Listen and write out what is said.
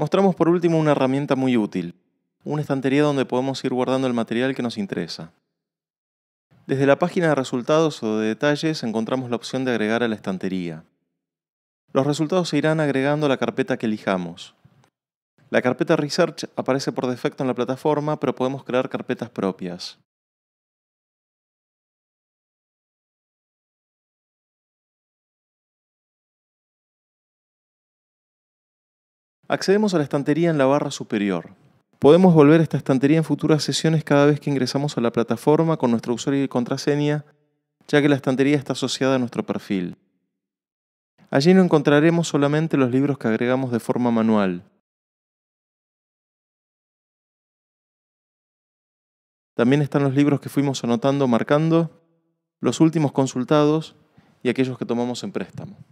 Mostramos por último una herramienta muy útil, una estantería donde podemos ir guardando el material que nos interesa. Desde la página de resultados o de detalles encontramos la opción de agregar a la estantería. Los resultados se irán agregando a la carpeta que elijamos. La carpeta Research aparece por defecto en la plataforma, pero podemos crear carpetas propias. Accedemos a la estantería en la barra superior. Podemos volver a esta estantería en futuras sesiones cada vez que ingresamos a la plataforma con nuestro usuario y contraseña, ya que la estantería está asociada a nuestro perfil. Allí no encontraremos solamente los libros que agregamos de forma manual. También están los libros que fuimos anotando, marcando, los últimos consultados y aquellos que tomamos en préstamo.